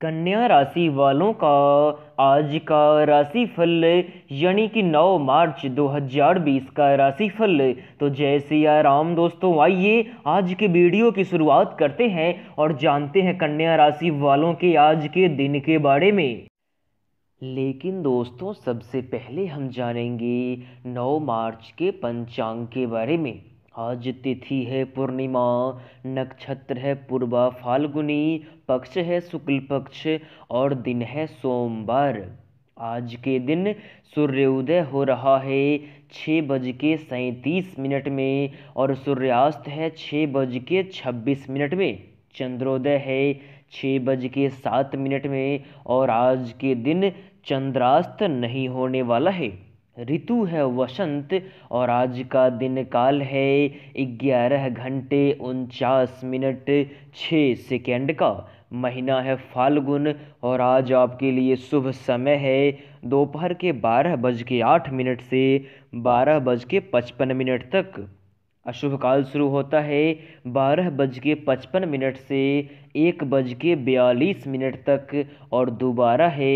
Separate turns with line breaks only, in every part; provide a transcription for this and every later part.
कन्या राशि वालों का आज का राशिफल यानी कि 9 मार्च 2020 का राशिफल तो जय सिया राम दोस्तों आइए आज के वीडियो की शुरुआत करते हैं और जानते हैं कन्या राशि वालों के आज के दिन के बारे में लेकिन दोस्तों सबसे पहले हम जानेंगे 9 मार्च के पंचांग के बारे में आज तिथि है पूर्णिमा नक्षत्र है पूर्वा फाल्गुनी पक्ष है शुक्ल पक्ष और दिन है सोमवार आज के दिन सूर्योदय हो रहा है छः बज के सैंतीस मिनट में और सूर्यास्त है छः बज के छब्बीस मिनट में चंद्रोदय है छः बज के सात मिनट में और आज के दिन चंद्रास्त नहीं होने वाला है ऋतु है वसंत और आज का दिन काल है ग्यारह घंटे उनचास मिनट छः सेकेंड का महीना है फाल्गुन और आज आपके लिए शुभ समय है दोपहर के बारह बज के आठ मिनट से बारह बज के पचपन मिनट तक अशुभ काल शुरू होता है बारह बज के पचपन मिनट से एक बज के बयालीस मिनट तक और दोबारा है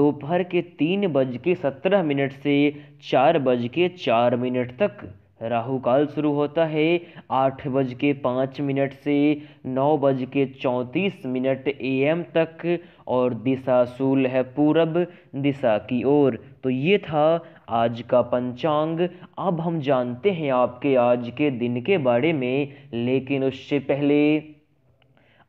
दोपहर के तीन बज के सत्रह मिनट से चार बज के चार मिनट तक राहु काल शुरू होता है आठ बज के पाँच मिनट से नौ बज के चौंतीस मिनट एम तक और दिशा सूल है पूरब दिशा की ओर तो ये था आज का पंचांग अब हम जानते हैं आपके आज के दिन के बारे में लेकिन उससे पहले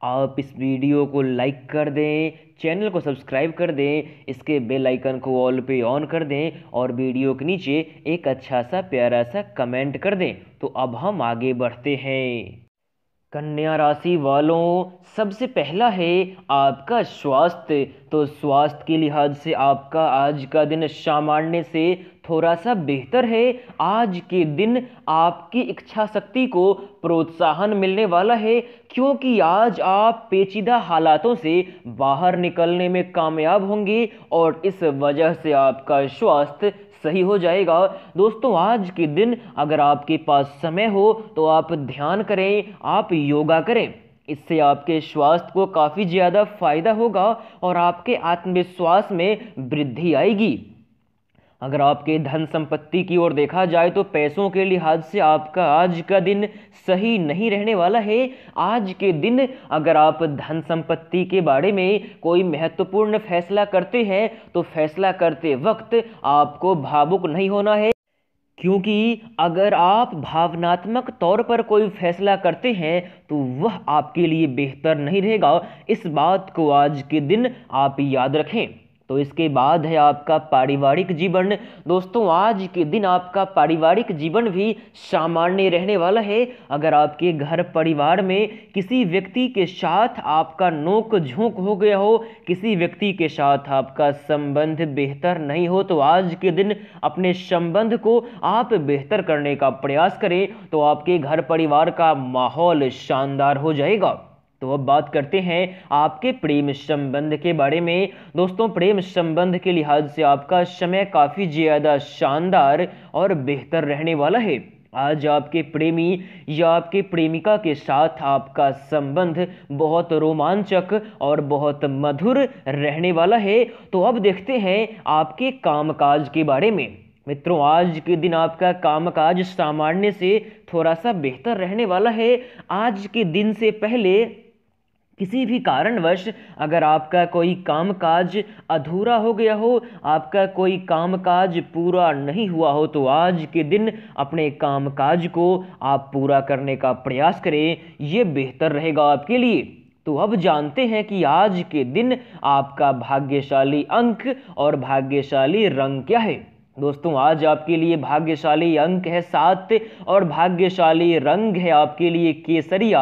आप इस वीडियो को लाइक कर दें चैनल को सब्सक्राइब कर दें इसके बेल आइकन को ऑल पे ऑन कर दें और वीडियो के नीचे एक अच्छा सा प्यारा सा कमेंट कर दें तो अब हम आगे बढ़ते हैं कन्या राशि वालों सबसे पहला है आपका स्वास्थ्य तो स्वास्थ्य के लिहाज से आपका आज का दिन सामान्य से थोड़ा सा बेहतर है आज के दिन आपकी इच्छा शक्ति को प्रोत्साहन मिलने वाला है क्योंकि आज आप पेचीदा हालातों से बाहर निकलने में कामयाब होंगे और इस वजह से आपका स्वास्थ्य सही हो जाएगा दोस्तों आज के दिन अगर आपके पास समय हो तो आप ध्यान करें आप योगा करें इससे आपके स्वास्थ्य को काफ़ी ज़्यादा फायदा होगा और आपके आत्मविश्वास में वृद्धि आएगी अगर आपके धन संपत्ति की ओर देखा जाए तो पैसों के लिहाज से आपका आज का दिन सही नहीं रहने वाला है आज के दिन अगर आप धन संपत्ति के बारे में कोई महत्वपूर्ण फैसला करते हैं तो फैसला करते वक्त आपको भावुक नहीं होना है क्योंकि अगर आप भावनात्मक तौर पर कोई फैसला करते हैं तो वह आपके लिए बेहतर नहीं रहेगा इस बात को आज के दिन आप याद रखें तो इसके बाद है आपका पारिवारिक जीवन दोस्तों आज के दिन आपका पारिवारिक जीवन भी सामान्य रहने वाला है अगर आपके घर परिवार में किसी व्यक्ति के साथ आपका नोक झोंक हो गया हो किसी व्यक्ति के साथ आपका संबंध बेहतर नहीं हो तो आज के दिन अपने संबंध को आप बेहतर करने का प्रयास करें तो आपके घर परिवार का माहौल शानदार हो जाएगा तो अब बात करते हैं आपके प्रेम संबंध के बारे में दोस्तों प्रेम संबंध के लिहाज से आपका समय काफ़ी ज़्यादा शानदार और बेहतर रहने वाला है आज आपके प्रेमी या आपके प्रेमिका के साथ आपका संबंध बहुत रोमांचक और बहुत मधुर रहने वाला है तो अब देखते हैं आपके कामकाज के बारे में मित्रों आज के दिन आपका कामकाज सामान्य से थोड़ा सा बेहतर रहने वाला है आज के दिन से पहले किसी भी कारणवश अगर आपका कोई कामकाज अधूरा हो गया हो आपका कोई कामकाज पूरा नहीं हुआ हो तो आज के दिन अपने कामकाज को आप पूरा करने का प्रयास करें ये बेहतर रहेगा आपके लिए तो अब जानते हैं कि आज के दिन आपका भाग्यशाली अंक और भाग्यशाली रंग क्या है दोस्तों आज आपके लिए भाग्यशाली अंक है सात और भाग्यशाली रंग है आपके लिए केसरिया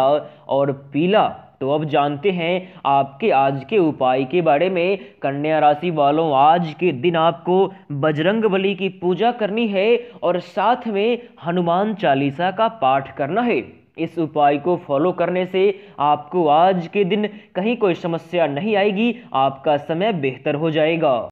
और पीला तो अब जानते हैं आपके आज के उपाय के बारे में कन्या राशि वालों आज के दिन आपको बजरंग बली की पूजा करनी है और साथ में हनुमान चालीसा का पाठ करना है इस उपाय को फॉलो करने से आपको आज के दिन कहीं कोई समस्या नहीं आएगी आपका समय बेहतर हो जाएगा